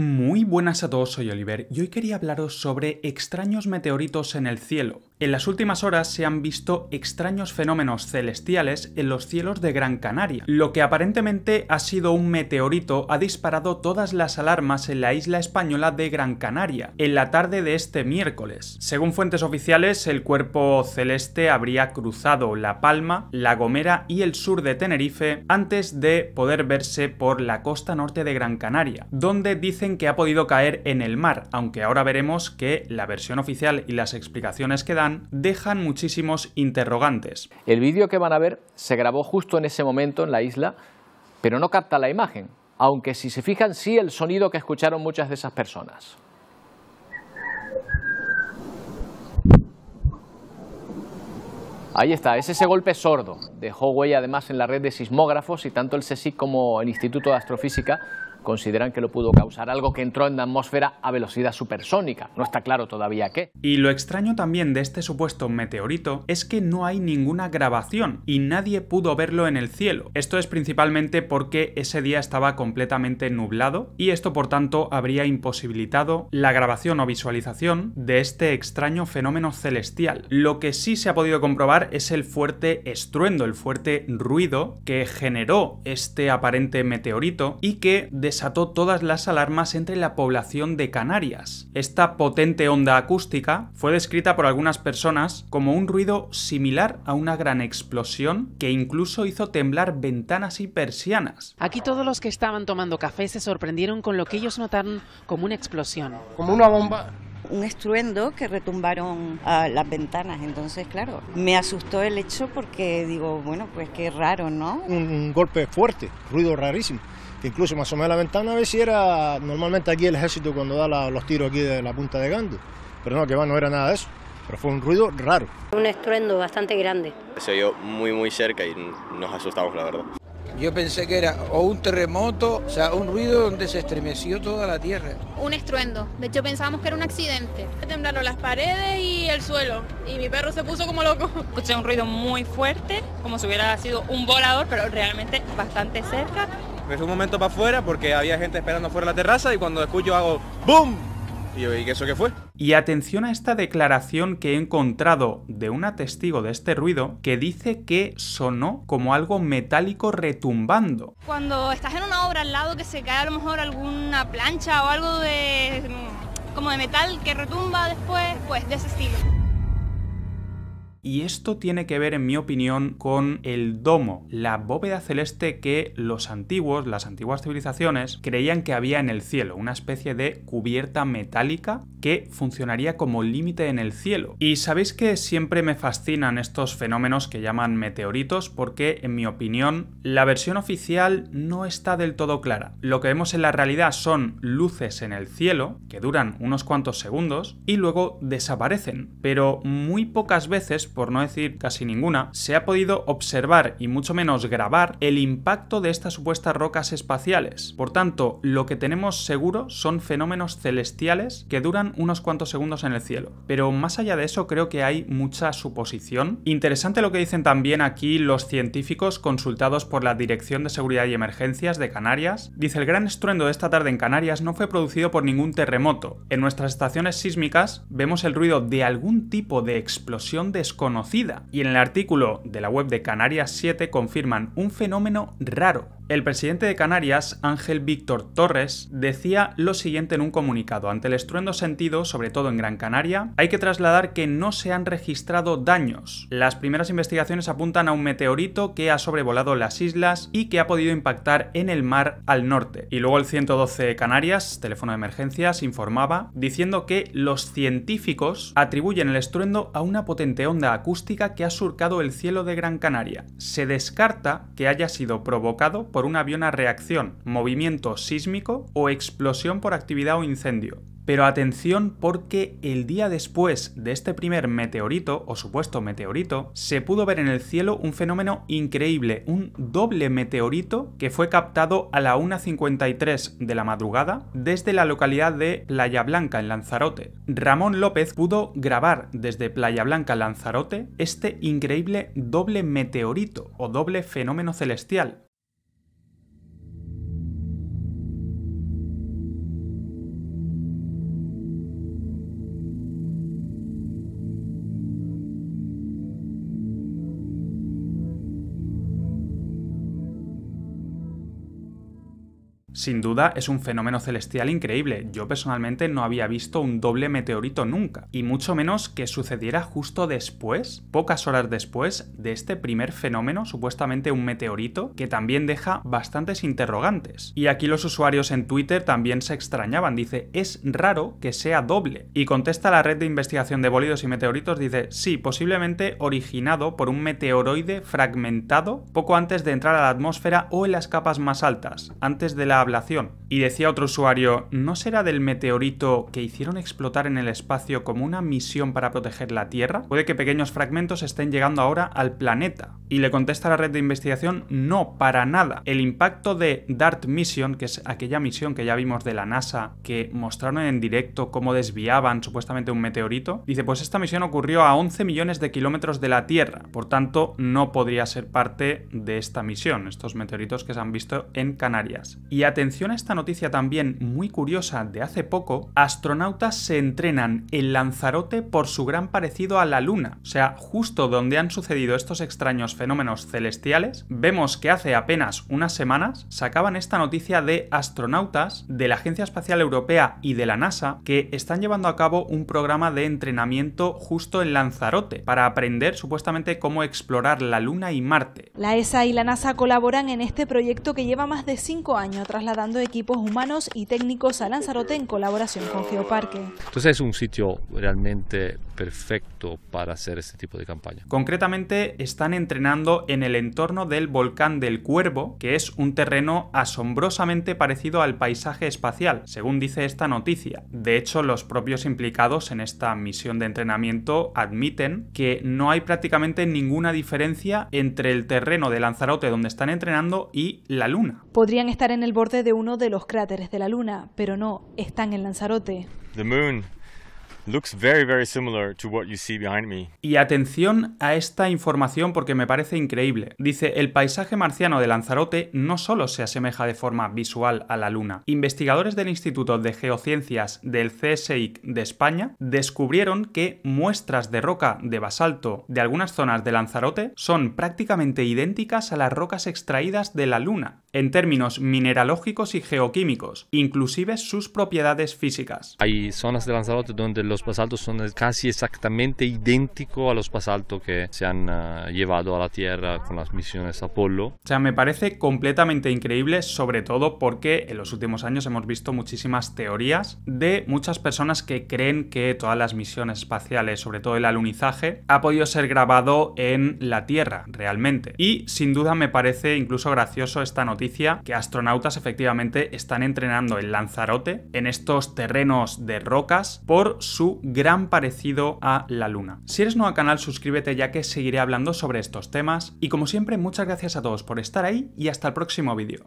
Muy buenas a todos, soy Oliver y hoy quería hablaros sobre extraños meteoritos en el cielo. En las últimas horas se han visto extraños fenómenos celestiales en los cielos de Gran Canaria. Lo que aparentemente ha sido un meteorito ha disparado todas las alarmas en la isla española de Gran Canaria, en la tarde de este miércoles. Según fuentes oficiales, el cuerpo celeste habría cruzado La Palma, La Gomera y el sur de Tenerife antes de poder verse por la costa norte de Gran Canaria, donde dicen que ha podido caer en el mar, aunque ahora veremos que la versión oficial y las explicaciones que dan dejan muchísimos interrogantes. El vídeo que van a ver se grabó justo en ese momento en la isla, pero no capta la imagen, aunque si se fijan sí el sonido que escucharon muchas de esas personas. Ahí está, es ese golpe sordo. Dejó huella además en la red de sismógrafos y tanto el CSIC como el Instituto de Astrofísica consideran que lo pudo causar algo que entró en la atmósfera a velocidad supersónica. No está claro todavía qué. Y lo extraño también de este supuesto meteorito es que no hay ninguna grabación y nadie pudo verlo en el cielo. Esto es principalmente porque ese día estaba completamente nublado y esto por tanto habría imposibilitado la grabación o visualización de este extraño fenómeno celestial. Lo que sí se ha podido comprobar es el fuerte estruendo, el fuerte ruido que generó este aparente meteorito y que de desató todas las alarmas entre la población de Canarias. Esta potente onda acústica fue descrita por algunas personas como un ruido similar a una gran explosión que incluso hizo temblar ventanas y persianas. Aquí todos los que estaban tomando café se sorprendieron con lo que ellos notaron como una explosión. Como una bomba un estruendo que retumbaron a las ventanas. Entonces, claro, me asustó el hecho porque digo, bueno, pues qué raro, ¿no? Un, un golpe fuerte, ruido rarísimo que incluso me asomé a la ventana a ver si era normalmente aquí el ejército cuando da los tiros aquí de la punta de Gando... Pero no, que va, no era nada de eso. Pero fue un ruido raro. Un estruendo bastante grande. Se oyó muy, muy cerca y nos asustamos, la verdad. Yo pensé que era o un terremoto, o sea, un ruido donde se estremeció toda la tierra. Un estruendo. De hecho, pensábamos que era un accidente. Temblaron las paredes y el suelo. Y mi perro se puso como loco. Escuché un ruido muy fuerte, como si hubiera sido un volador, pero realmente bastante cerca que un momento para afuera porque había gente esperando fuera la terraza y cuando escucho hago ¡BOOM! Y yo, que eso que fue? Y atención a esta declaración que he encontrado de una testigo de este ruido que dice que sonó como algo metálico retumbando. Cuando estás en una obra al lado que se cae a lo mejor alguna plancha o algo de como de metal que retumba después, pues de ese estilo. Y esto tiene que ver, en mi opinión, con el domo, la bóveda celeste que los antiguos, las antiguas civilizaciones, creían que había en el cielo, una especie de cubierta metálica que funcionaría como límite en el cielo. Y sabéis que siempre me fascinan estos fenómenos que llaman meteoritos porque, en mi opinión, la versión oficial no está del todo clara. Lo que vemos en la realidad son luces en el cielo, que duran unos cuantos segundos, y luego desaparecen. Pero muy pocas veces por no decir casi ninguna, se ha podido observar y mucho menos grabar el impacto de estas supuestas rocas espaciales. Por tanto, lo que tenemos seguro son fenómenos celestiales que duran unos cuantos segundos en el cielo. Pero más allá de eso creo que hay mucha suposición. Interesante lo que dicen también aquí los científicos consultados por la Dirección de Seguridad y Emergencias de Canarias. Dice, el gran estruendo de esta tarde en Canarias no fue producido por ningún terremoto. En nuestras estaciones sísmicas vemos el ruido de algún tipo de explosión de y en el artículo de la web de Canarias 7 confirman un fenómeno raro. El presidente de Canarias, Ángel Víctor Torres, decía lo siguiente en un comunicado. Ante el estruendo sentido, sobre todo en Gran Canaria, hay que trasladar que no se han registrado daños. Las primeras investigaciones apuntan a un meteorito que ha sobrevolado las islas y que ha podido impactar en el mar al norte. Y luego el 112 Canarias, teléfono de emergencias, informaba diciendo que los científicos atribuyen el estruendo a una potente onda acústica que ha surcado el cielo de Gran Canaria. Se descarta que haya sido provocado por un avión a reacción, movimiento sísmico o explosión por actividad o incendio. Pero atención porque el día después de este primer meteorito o supuesto meteorito, se pudo ver en el cielo un fenómeno increíble, un doble meteorito que fue captado a la 1.53 de la madrugada desde la localidad de Playa Blanca en Lanzarote. Ramón López pudo grabar desde Playa Blanca Lanzarote este increíble doble meteorito o doble fenómeno celestial, Sin duda es un fenómeno celestial increíble, yo personalmente no había visto un doble meteorito nunca, y mucho menos que sucediera justo después, pocas horas después, de este primer fenómeno, supuestamente un meteorito, que también deja bastantes interrogantes. Y aquí los usuarios en Twitter también se extrañaban, dice, es raro que sea doble. Y contesta la red de investigación de bólidos y meteoritos, dice, sí, posiblemente originado por un meteoroide fragmentado poco antes de entrar a la atmósfera o en las capas más altas, antes de la y decía otro usuario, ¿no será del meteorito que hicieron explotar en el espacio como una misión para proteger la Tierra? Puede que pequeños fragmentos estén llegando ahora al planeta. Y le contesta la red de investigación, no, para nada. El impacto de DART Mission, que es aquella misión que ya vimos de la NASA, que mostraron en directo cómo desviaban supuestamente un meteorito, dice, pues esta misión ocurrió a 11 millones de kilómetros de la Tierra, por tanto no podría ser parte de esta misión, estos meteoritos que se han visto en Canarias. Y atención a esta noticia también muy curiosa de hace poco, astronautas se entrenan en Lanzarote por su gran parecido a la Luna. O sea, justo donde han sucedido estos extraños fenómenos celestiales, vemos que hace apenas unas semanas sacaban esta noticia de astronautas de la Agencia Espacial Europea y de la NASA que están llevando a cabo un programa de entrenamiento justo en Lanzarote para aprender supuestamente cómo explorar la Luna y Marte. La ESA y la NASA colaboran en este proyecto que lleva más de cinco años tras la dando equipos humanos y técnicos a Lanzarote en colaboración con Geoparque. Entonces es un sitio realmente perfecto para hacer este tipo de campaña. Concretamente están entrenando en el entorno del volcán del Cuervo, que es un terreno asombrosamente parecido al paisaje espacial, según dice esta noticia. De hecho, los propios implicados en esta misión de entrenamiento admiten que no hay prácticamente ninguna diferencia entre el terreno de Lanzarote donde están entrenando y la Luna. Podrían estar en el borde de uno de los cráteres de la Luna, pero no, están en Lanzarote very, Y atención a esta información porque me parece increíble. Dice, el paisaje marciano de Lanzarote no solo se asemeja de forma visual a la Luna. Investigadores del Instituto de Geociencias del CSIC de España descubrieron que muestras de roca de basalto de algunas zonas de Lanzarote son prácticamente idénticas a las rocas extraídas de la Luna, en términos mineralógicos y geoquímicos, inclusive sus propiedades físicas. Hay zonas de Lanzarote donde los pasaltos son casi exactamente idénticos a los pasaltos que se han eh, llevado a la Tierra con las misiones Apolo. O sea, me parece completamente increíble, sobre todo porque en los últimos años hemos visto muchísimas teorías de muchas personas que creen que todas las misiones espaciales, sobre todo el alunizaje, ha podido ser grabado en la Tierra realmente. Y sin duda me parece incluso gracioso esta noticia que astronautas efectivamente están entrenando el Lanzarote, en estos terrenos de rocas, por su su gran parecido a la Luna. Si eres nuevo al canal, suscríbete ya que seguiré hablando sobre estos temas. Y como siempre, muchas gracias a todos por estar ahí y hasta el próximo vídeo.